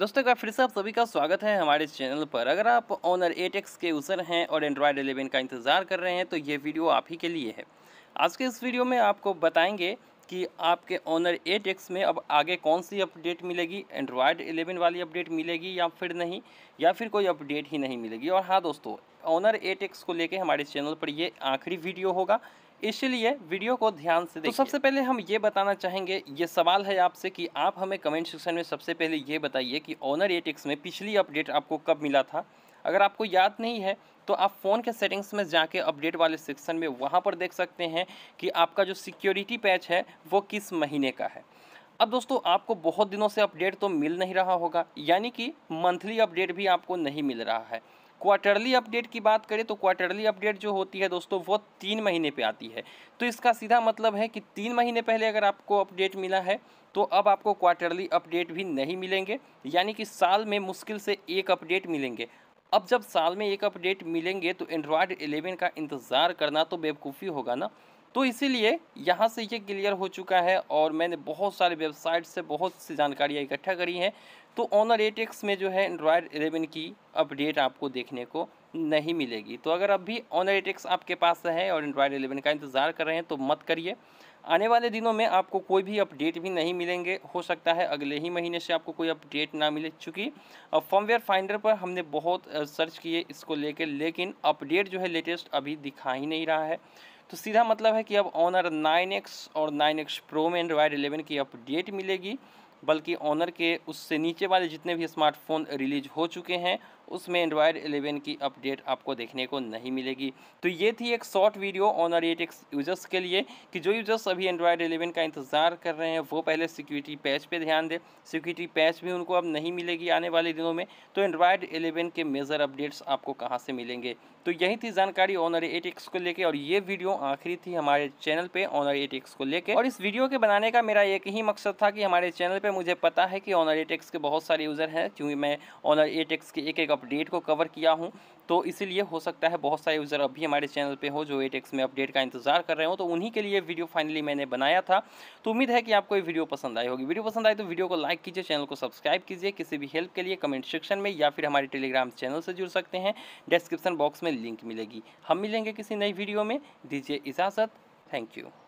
दोस्तों एक बार फिर से आप सभी का स्वागत है हमारे चैनल पर अगर आप ऑनर एट के यूज़र हैं और एंड्रॉयड 11 का इंतज़ार कर रहे हैं तो ये वीडियो आप ही के लिए है आज के इस वीडियो में आपको बताएंगे कि आपके ऑनर एट में अब आगे कौन सी अपडेट मिलेगी एंड्रॉयड 11 वाली अपडेट मिलेगी या फिर नहीं या फिर कोई अपडेट ही नहीं मिलेगी और हाँ दोस्तों ऑनर एट को लेकर हमारे चैनल पर ये आखिरी वीडियो होगा इसलिए वीडियो को ध्यान से तो देखिए तो सबसे पहले हम ये बताना चाहेंगे ये सवाल है आपसे कि आप हमें कमेंट सेक्शन में सबसे पहले ये बताइए कि ऑनर एटिक्स में पिछली अपडेट आपको कब मिला था अगर आपको याद नहीं है तो आप फ़ोन के सेटिंग्स में जाके अपडेट वाले सेक्शन में वहाँ पर देख सकते हैं कि आपका जो सिक्योरिटी पैच है वो किस महीने का है अब दोस्तों आपको बहुत दिनों से अपडेट तो मिल नहीं रहा होगा यानी कि मंथली अपडेट भी आपको नहीं मिल रहा है क्वार्टरली अपडेट की बात करें तो क्वार्टरली अपडेट जो होती है दोस्तों वो तीन महीने पे आती है तो इसका सीधा मतलब है कि तीन महीने पहले अगर आपको अपडेट मिला है तो अब आपको क्वार्टरली अपडेट भी नहीं मिलेंगे यानी कि साल में मुश्किल से एक अपडेट मिलेंगे अब जब साल में एक अपडेट मिलेंगे तो एंड्रॉयड एलेवन का इंतज़ार करना तो बेवकूफ़ी होगा ना तो इसीलिए यहाँ से ये क्लियर हो चुका है और मैंने बहुत सारे वेबसाइट से बहुत सी जानकारियाँ इकट्ठा करी हैं तो ऑनर एट एक्स में जो है एंड्रॉयड एलेवन की अपडेट आपको देखने को नहीं मिलेगी तो अगर अभी ऑनर एट एक्स आपके पास है और एंड्रॉयड एलेवन का इंतज़ार कर रहे हैं तो मत करिए आने वाले दिनों में आपको कोई भी अपडेट भी नहीं मिलेंगे हो सकता है अगले ही महीने से आपको कोई अपडेट ना मिले चूँकि फॉर्मवेयर फाइंडर पर हमने बहुत सर्च किए इसको लेकर लेकिन अपडेट जो है लेटेस्ट अभी दिखा ही नहीं रहा है तो सीधा मतलब है कि अब ऑनर नाइन एक्स और नाइन एक्स प्रो में एंड्रॉयड एलेवन की अपडेट मिलेगी बल्कि ऑनर के उससे नीचे वाले जितने भी स्मार्टफोन रिलीज हो चुके हैं उसमें एंड्रॉयड 11 की अपडेट आपको देखने को नहीं मिलेगी तो ये थी एक short video Honor eight X users के लिए कि जो यूजर्स अभी एंड्रॉयड 11 का इंतज़ार कर रहे हैं वो पहले सिक्योरिटी पैच पे ध्यान दें सिक्योरिटी पैच भी उनको अब नहीं मिलेगी आने वाले दिनों में तो एंड्रॉयड एलेवन के मेजर अपडेट्स आपको कहाँ से मिलेंगे तो यही थी जानकारी ऑनर एट एक्स को लेकर और ये वीडियो आखिरी थी हमारे चैनल पर ऑनर एट एक्स को लेकर और इस वीडियो के बनाने का मेरा एक ही मकसद था कि हमारे चैनल पर मुझे पता है कि ऑनर एट के बहुत सारे यूज़र हैं क्योंकि मैं ऑनर एट के एक एक अपडेट को कवर किया हूँ तो इसीलिए हो सकता है बहुत सारे यूज़र अभी हमारे चैनल पे हो जो ए टेक्स में अपडेट का इंतजार कर रहे हो तो उन्हीं के लिए वीडियो फाइनली मैंने बनाया था तो उम्मीद है कि आपको ये वीडियो पसंद आई होगी वीडियो पसंद आई तो वीडियो को लाइक कीजिए चैनल को सब्सक्राइब कीजिए किसी भी हेल्प के लिए कमेंट सेक्शन में या फिर हमारे टेलीग्राम चैनल से जुड़ सकते हैं डिस्क्रिप्शन बॉक्स में लिंक मिलेगी हम मिलेंगे किसी नई वीडियो में दीजिए इजाज़त थैंक यू